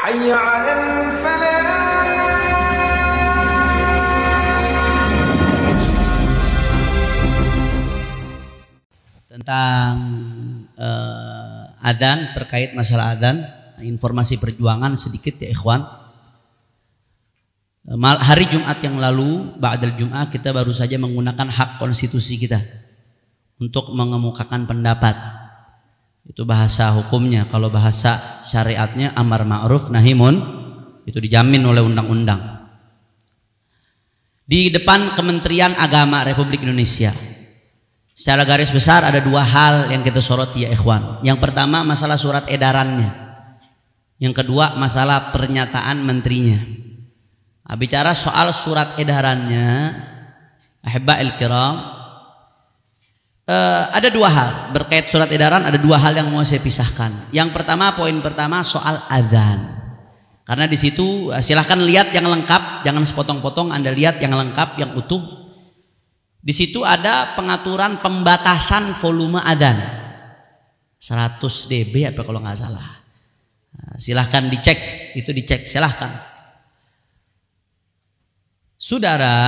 tentang uh, adzan terkait masalah adzan informasi perjuangan sedikit ya ikhwan eh, Mal, hari Jumat yang lalu Ba'dal Jum'ah kita baru saja menggunakan hak konstitusi kita untuk mengemukakan pendapat itu bahasa hukumnya. Kalau bahasa syariatnya amar ma'ruf nahimun itu dijamin oleh undang-undang. Di depan Kementerian Agama Republik Indonesia. Secara garis besar ada dua hal yang kita soroti ya ikhwan. Yang pertama masalah surat edarannya. Yang kedua masalah pernyataan menterinya. Nah, bicara soal surat edarannya, ahibba kiram, Uh, ada dua hal berkait surat edaran ada dua hal yang mau saya pisahkan. Yang pertama poin pertama soal azan. Karena di situ eh, silahkan lihat yang lengkap, jangan sepotong-potong. Anda lihat yang lengkap, yang utuh. Di situ ada pengaturan pembatasan volume azan 100 dB apa kalau nggak salah. Eh, silahkan dicek, itu dicek, silahkan. Saudara,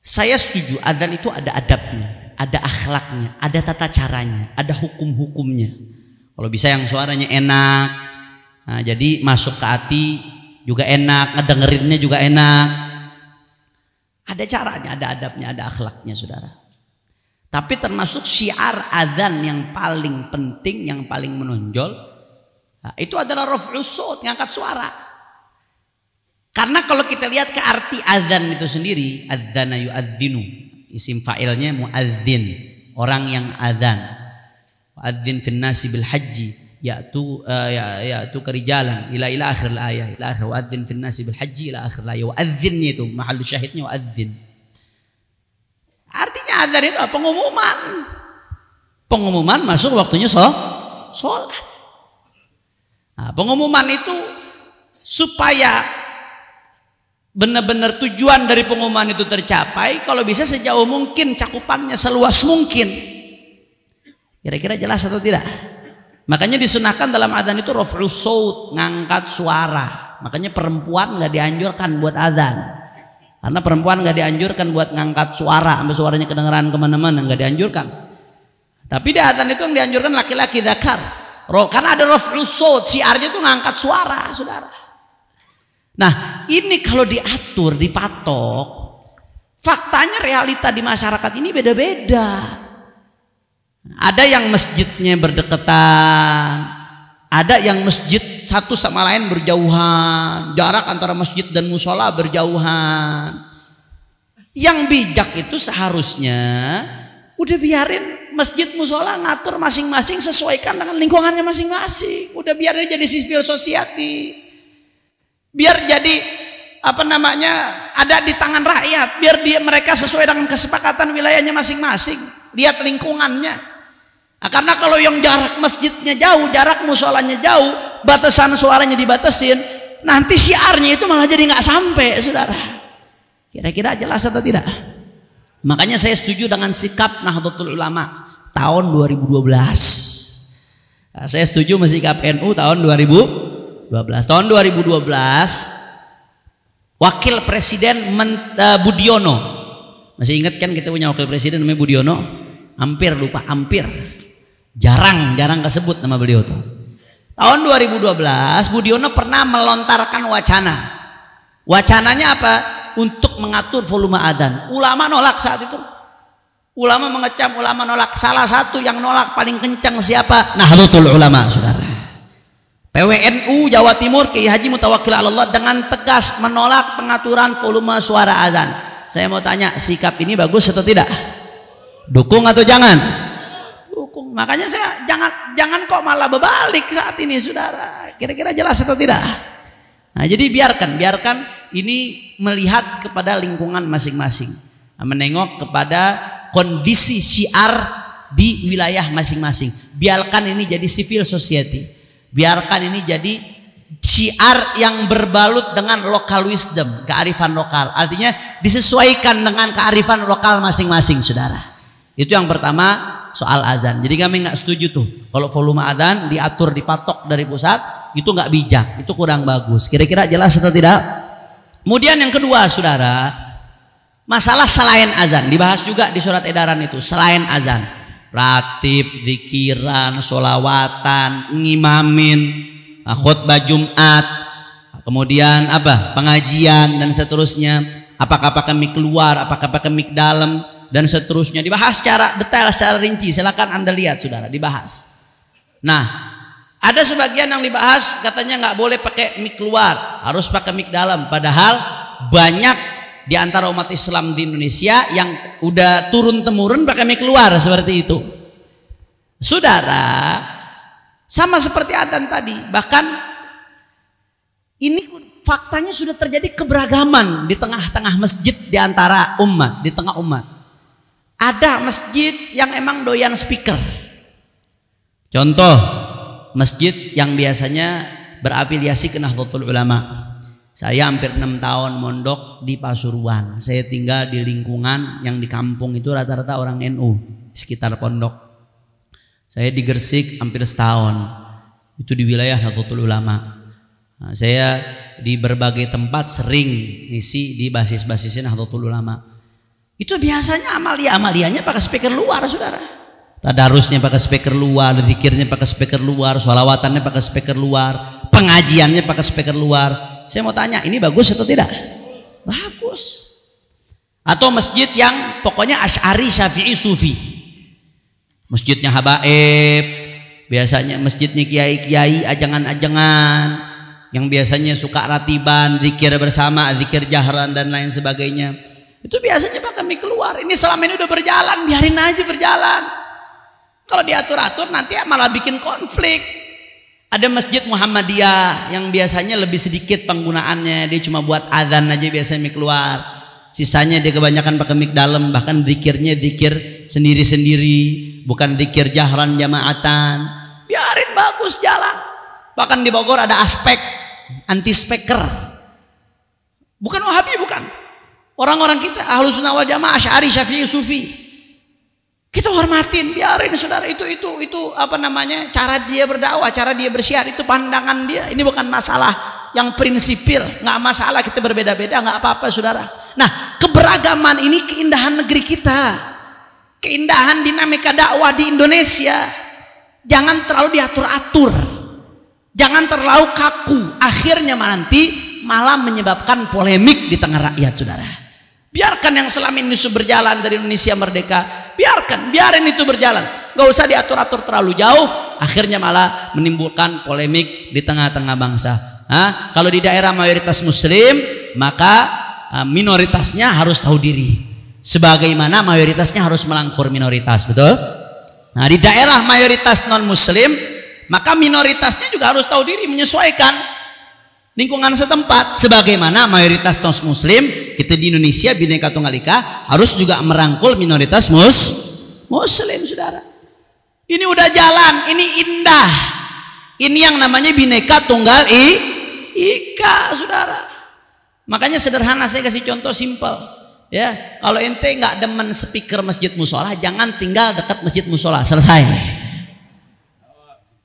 saya setuju adzan itu ada adabnya, ada akhlaknya, ada tata caranya, ada hukum-hukumnya. Kalau bisa yang suaranya enak, nah, jadi masuk ke hati juga enak, ngedengerinnya juga enak. Ada caranya, ada adabnya, ada akhlaknya saudara. Tapi termasuk syiar adzan yang paling penting, yang paling menonjol, nah, itu adalah raf'us ngangkat suara. Karena kalau kita lihat ke arti azan itu sendiri, azana yu'adzinu. Isim fa'ilnya muadzin, orang yang azan. fin nasi bil haji yaitu uh, eh, ya, ya'tu kerijalan ila ila akhir ayah ila akhir wa'adzin nasi bil haji ila akhir ayah wa'adzinnya itu mahal syahidnya wa'adzin. Artinya azan itu pengumuman. Pengumuman masuk waktunya sholat. Nah, pengumuman itu supaya benar-benar tujuan dari pengumuman itu tercapai kalau bisa sejauh mungkin cakupannya seluas mungkin kira-kira jelas atau tidak makanya disunahkan dalam adzan itu rofusout ngangkat suara makanya perempuan nggak dianjurkan buat adzan karena perempuan nggak dianjurkan buat ngangkat suara sampai suaranya kedengeran kemana-mana nggak dianjurkan tapi di adzan itu yang dianjurkan laki-laki zakar karena ada rofusout si siarnya itu ngangkat suara saudara Nah ini kalau diatur, dipatok, faktanya realita di masyarakat ini beda-beda. Ada yang masjidnya berdekatan, ada yang masjid satu sama lain berjauhan, jarak antara masjid dan musola berjauhan. Yang bijak itu seharusnya udah biarin masjid musola ngatur masing-masing sesuaikan dengan lingkungannya masing-masing. Udah biarin jadi civil society biar jadi apa namanya ada di tangan rakyat biar dia mereka sesuai dengan kesepakatan wilayahnya masing-masing lihat lingkungannya nah, karena kalau yang jarak masjidnya jauh jarak musolanya jauh batasan suaranya dibatasin nanti siarnya itu malah jadi nggak sampai saudara kira-kira jelas atau tidak makanya saya setuju dengan sikap Nahdlatul Ulama tahun 2012 nah, saya setuju mesikap NU tahun 2000 Tahun 2012 Wakil Presiden eh, Budiono masih ingat kan kita punya wakil presiden namanya Budiono hampir lupa hampir jarang jarang kesebut nama beliau tuh tahun 2012 Budiono pernah melontarkan wacana wacananya apa untuk mengatur volume adzan ulama nolak saat itu ulama mengecam ulama nolak salah satu yang nolak paling kencang siapa Nahdlatul Ulama saudara PWNU Jawa Timur Kiai Haji Mutawakil Allah dengan tegas menolak pengaturan volume suara azan. Saya mau tanya, sikap ini bagus atau tidak? Dukung atau jangan? Dukung. Makanya saya jangan jangan kok malah berbalik saat ini, Saudara. Kira-kira jelas atau tidak? Nah, jadi biarkan, biarkan ini melihat kepada lingkungan masing-masing. Nah, menengok kepada kondisi syiar di wilayah masing-masing. Biarkan ini jadi civil society Biarkan ini jadi syiar yang berbalut dengan lokal wisdom, kearifan lokal. Artinya disesuaikan dengan kearifan lokal masing-masing, saudara. Itu yang pertama soal azan. Jadi kami nggak setuju tuh kalau volume azan diatur dipatok dari pusat itu nggak bijak, itu kurang bagus. Kira-kira jelas atau tidak? Kemudian yang kedua, saudara, masalah selain azan dibahas juga di surat edaran itu selain azan ratib, zikiran, solawatan, ngimamin, ah, khutbah Jumat, kemudian apa? pengajian dan seterusnya. Apakah pakai mik keluar, apakah pakai mik dalam dan seterusnya dibahas secara detail, secara rinci. Silakan Anda lihat Saudara, dibahas. Nah, ada sebagian yang dibahas katanya nggak boleh pakai mik luar, harus pakai mik dalam. Padahal banyak di antara umat Islam di Indonesia yang udah turun temurun pakai keluar seperti itu. Saudara, sama seperti adan tadi, bahkan ini faktanya sudah terjadi keberagaman di tengah-tengah masjid di antara umat, di tengah umat. Ada masjid yang emang doyan speaker. Contoh, masjid yang biasanya berafiliasi ke Nahdlatul Ulama. Saya hampir enam tahun mondok di Pasuruan. Saya tinggal di lingkungan yang di kampung itu rata-rata orang NU sekitar pondok. Saya di Gersik hampir setahun. Itu di wilayah Nahdlatul Ulama. Nah, saya di berbagai tempat sering ngisi di basis-basisnya Nahdlatul Ulama. Itu biasanya amalia amalianya pakai speaker luar, saudara. Tadarusnya pakai speaker luar, zikirnya pakai speaker luar, sholawatannya pakai speaker luar, pengajiannya pakai speaker luar saya mau tanya, ini bagus atau tidak? Bagus. Atau masjid yang pokoknya Ash'ari, Syafi'i, Sufi. Masjidnya habaib, biasanya masjidnya kiai-kiai, ajangan-ajangan, yang biasanya suka ratiban, zikir bersama, zikir jahran dan lain sebagainya. Itu biasanya Pak kami keluar. Ini selama ini udah berjalan, biarin aja berjalan. Kalau diatur-atur nanti malah bikin konflik. Ada masjid Muhammadiyah yang biasanya lebih sedikit penggunaannya, dia cuma buat azan aja biasanya mik keluar. Sisanya dia kebanyakan pakai mik dalam, bahkan zikirnya zikir sendiri-sendiri, bukan zikir jahran jamaatan. Biarin bagus jalan. Bahkan di Bogor ada aspek anti speaker. Bukan Wahabi bukan. Orang-orang kita ahlus sunnah wal jamaah, syari Syafi'i, Sufi. Kita hormatin, biarin saudara itu itu itu apa namanya cara dia berdakwah, cara dia bersiar itu pandangan dia. Ini bukan masalah yang prinsipil, nggak masalah kita berbeda-beda, nggak apa-apa saudara. Nah keberagaman ini keindahan negeri kita, keindahan dinamika dakwah di Indonesia. Jangan terlalu diatur-atur, jangan terlalu kaku. Akhirnya nanti malah menyebabkan polemik di tengah rakyat saudara. Biarkan yang selama ini berjalan dari Indonesia merdeka. Biarkan, biarin itu berjalan. Gak usah diatur-atur terlalu jauh. Akhirnya malah menimbulkan polemik di tengah-tengah bangsa. Hah? Kalau di daerah mayoritas muslim, maka ah, minoritasnya harus tahu diri. Sebagaimana mayoritasnya harus melangkur minoritas, betul? Nah, di daerah mayoritas non muslim, maka minoritasnya juga harus tahu diri menyesuaikan lingkungan setempat sebagaimana mayoritas non muslim kita di Indonesia bineka Tunggal Ika harus juga merangkul minoritas mus muslim saudara ini udah jalan ini indah ini yang namanya bineka Tunggal I Ika saudara makanya sederhana saya kasih contoh simple ya kalau ente nggak demen speaker masjid musola jangan tinggal dekat masjid musola selesai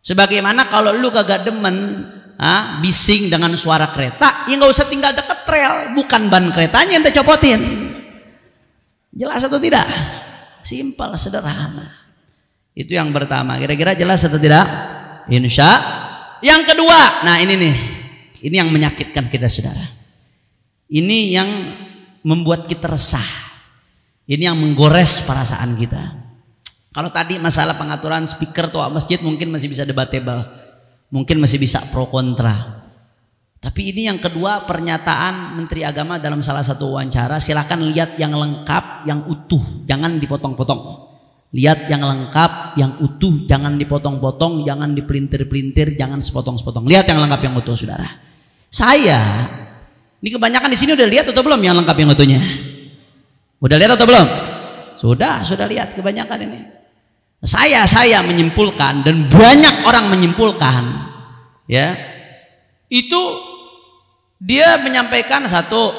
sebagaimana kalau lu kagak demen ah, bising dengan suara kereta, ya nggak usah tinggal deket rel, bukan ban keretanya yang tercopotin. Jelas atau tidak? Simpel, sederhana. Itu yang pertama. Kira-kira jelas atau tidak? Insya. Yang kedua, nah ini nih, ini yang menyakitkan kita saudara. Ini yang membuat kita resah. Ini yang menggores perasaan kita. Kalau tadi masalah pengaturan speaker tua masjid mungkin masih bisa debatable. Mungkin masih bisa pro kontra. Tapi ini yang kedua pernyataan Menteri Agama dalam salah satu wawancara. Silahkan lihat yang lengkap, yang utuh. Jangan dipotong-potong. Lihat yang lengkap, yang utuh. Jangan dipotong-potong, jangan dipelintir-pelintir, jangan sepotong-sepotong. Lihat yang lengkap, yang utuh saudara. Saya, ini kebanyakan di sini udah lihat atau belum yang lengkap yang utuhnya? Udah lihat atau belum? Sudah, sudah lihat kebanyakan ini saya saya menyimpulkan dan banyak orang menyimpulkan ya itu dia menyampaikan satu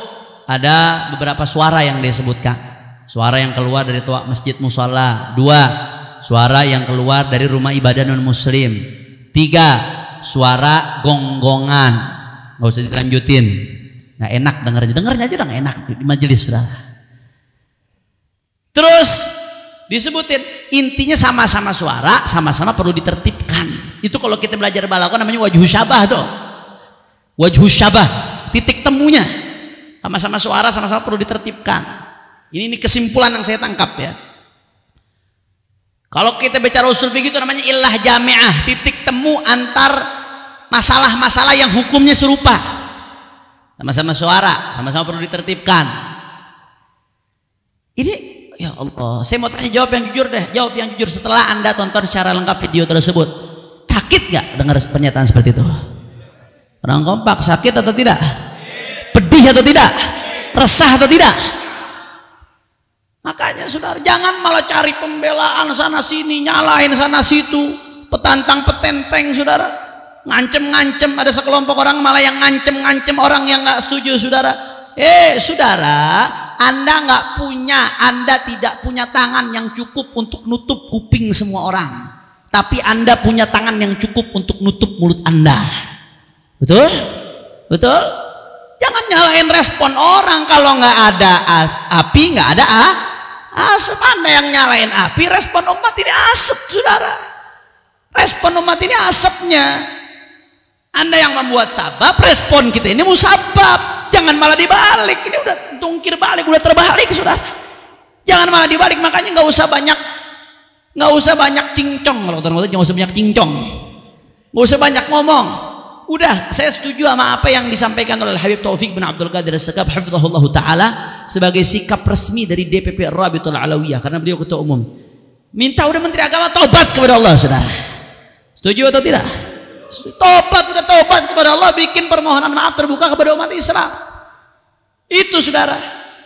ada beberapa suara yang disebutkan suara yang keluar dari tua masjid musola dua suara yang keluar dari rumah ibadah non muslim tiga suara gonggongan nggak usah dilanjutin nggak enak dengarnya dengarnya aja udah enak di majelis sudah terus disebutin intinya sama-sama suara, sama-sama perlu ditertibkan. Itu kalau kita belajar balakon namanya wajhu syabah tuh. Wajhu syabah, titik temunya. Sama-sama suara, sama-sama perlu ditertibkan. Ini, ini kesimpulan yang saya tangkap ya. Kalau kita bicara usul fikih itu namanya ilah jamiah, titik temu antar masalah-masalah yang hukumnya serupa. Sama-sama suara, sama-sama perlu ditertibkan. Ini Allah. Saya mau tanya jawab yang jujur deh, jawab yang jujur setelah Anda tonton secara lengkap video tersebut. Sakit nggak dengar pernyataan seperti itu? Orang kompak sakit atau tidak? Pedih atau tidak? Resah atau tidak? Makanya saudara jangan malah cari pembelaan sana sini, nyalahin sana situ, petantang petenteng saudara. Ngancem-ngancem ada sekelompok orang malah yang ngancem-ngancem orang yang nggak setuju saudara. Eh saudara, anda nggak punya, Anda tidak punya tangan yang cukup untuk nutup kuping semua orang. Tapi Anda punya tangan yang cukup untuk nutup mulut Anda. Betul? Betul? Jangan nyalain respon orang kalau nggak ada as api, nggak ada ah, asap. Anda yang nyalain api, respon umat ini asap, saudara. Respon umat ini asapnya. Anda yang membuat sabab, respon kita ini musabab. Jangan malah dibahas balik ini udah tungkir balik udah terbalik sudah jangan malah dibalik makanya nggak usah banyak nggak usah banyak cincong kalau terus nggak usah banyak cincong nggak usah banyak ngomong udah saya setuju sama apa yang disampaikan oleh Habib Taufik bin Abdul Qadir Sekap Hafizahullah Ta'ala sebagai sikap resmi dari DPP Rabitul Alawiyah karena beliau ketua umum minta udah Menteri Agama tobat kepada Allah saudara setuju atau tidak tobat udah tobat kepada Allah bikin permohonan maaf terbuka kepada umat Islam itu saudara.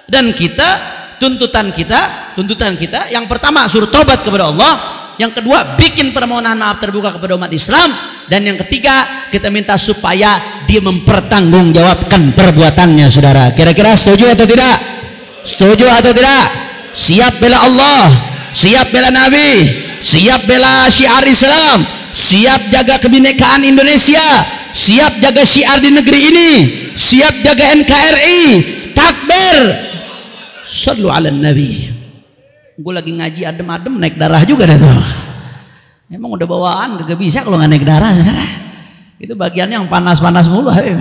Dan kita tuntutan kita, tuntutan kita yang pertama suruh tobat kepada Allah, yang kedua bikin permohonan maaf terbuka kepada umat Islam, dan yang ketiga kita minta supaya dia mempertanggungjawabkan perbuatannya, saudara. Kira-kira setuju atau tidak? Setuju atau tidak? Siap bela Allah, siap bela Nabi, siap bela syiar Islam, siap jaga kebinekaan Indonesia, siap jaga syiar di negeri ini, siap jaga NKRI takbir selalu ala nabi gue lagi ngaji adem-adem naik darah juga deh tuh emang udah bawaan gak bisa kalau gak naik darah saudara itu bagian yang panas-panas mulu Habib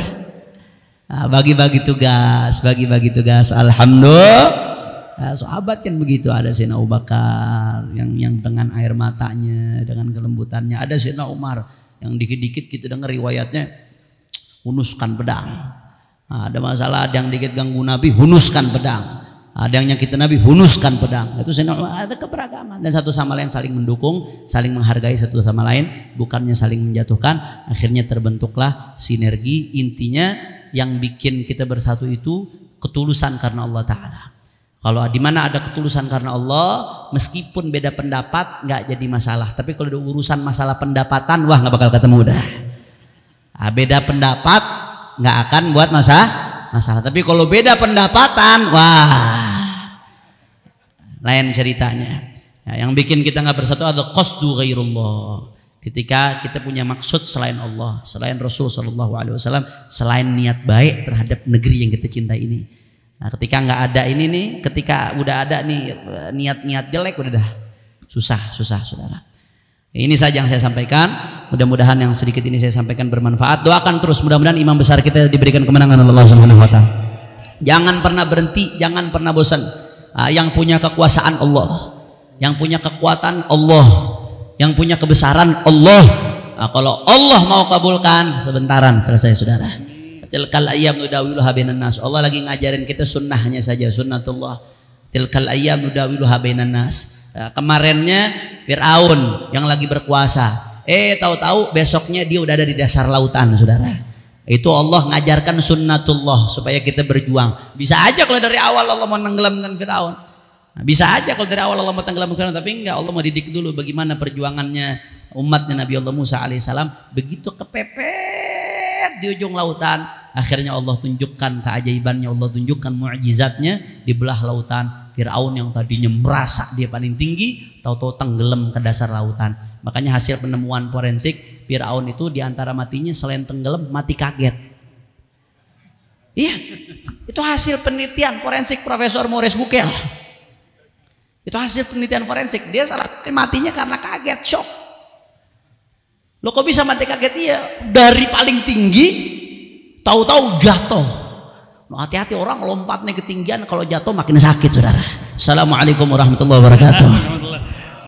ah, bagi-bagi tugas bagi-bagi tugas alhamdulillah Nah, sahabat kan begitu ada Sina Abu Bakar yang yang dengan air matanya dengan kelembutannya ada Sina Umar yang dikit-dikit kita gitu, dengar riwayatnya unuskan pedang Ah, ada masalah ada yang dikit ganggu Nabi hunuskan pedang ada yang nyakitin Nabi hunuskan pedang itu ada keberagaman dan satu sama lain saling mendukung saling menghargai satu sama lain bukannya saling menjatuhkan akhirnya terbentuklah sinergi intinya yang bikin kita bersatu itu ketulusan karena Allah Ta'ala kalau di mana ada ketulusan karena Allah, meskipun beda pendapat nggak jadi masalah. Tapi kalau ada urusan masalah pendapatan, wah nggak bakal ketemu dah. Nah, beda pendapat nggak akan buat masalah masalah tapi kalau beda pendapatan wah lain ceritanya ya, yang bikin kita nggak bersatu adalah qasdu ghairullah ketika kita punya maksud selain Allah, selain Rasul Shallallahu Alaihi selain niat baik terhadap negeri yang kita cinta ini. Nah, ketika nggak ada ini nih, ketika udah ada nih eh, niat-niat jelek udah dah susah, susah saudara. Ini saja yang saya sampaikan. Mudah-mudahan yang sedikit ini saya sampaikan bermanfaat. Doakan terus mudah-mudahan imam besar kita diberikan kemenangan Allah Subhanahu wa taala. Jangan pernah berhenti, jangan pernah bosan. Ah, yang punya kekuasaan Allah, yang punya kekuatan Allah, yang punya kebesaran Allah. Nah, kalau Allah mau kabulkan sebentaran selesai saudara. Tilkal ayyam nudawiluha bainan nas. Allah lagi ngajarin kita sunnahnya saja, sunnatullah. Tilkal ayyam nudawiluha bainan nas Nah, kemarinnya Firaun yang lagi berkuasa. Eh tahu-tahu besoknya dia udah ada di dasar lautan, saudara. Itu Allah ngajarkan sunnatullah supaya kita berjuang. Bisa aja kalau dari awal Allah mau tenggelamkan Firaun. Nah, bisa aja kalau dari awal Allah mau tenggelamkan Firaun, tapi enggak Allah mau didik dulu bagaimana perjuangannya umatnya Nabi Allah Musa alaihissalam begitu kepepet di ujung lautan akhirnya Allah tunjukkan keajaibannya Allah tunjukkan mukjizatnya di belah lautan Fir'aun yang tadinya merasa dia paling tinggi, tahu-tahu tenggelam ke dasar lautan. Makanya hasil penemuan forensik, Fir'aun itu diantara matinya selain tenggelam, mati kaget. Iya, itu hasil penelitian forensik Profesor Morris Bukel. Itu hasil penelitian forensik. Dia salah eh, matinya karena kaget, shock. Lo kok bisa mati kaget? Iya, dari paling tinggi, tahu-tahu jatuh. Hati-hati orang lompatnya ketinggian kalau jatuh makin sakit saudara. Assalamualaikum warahmatullahi wabarakatuh.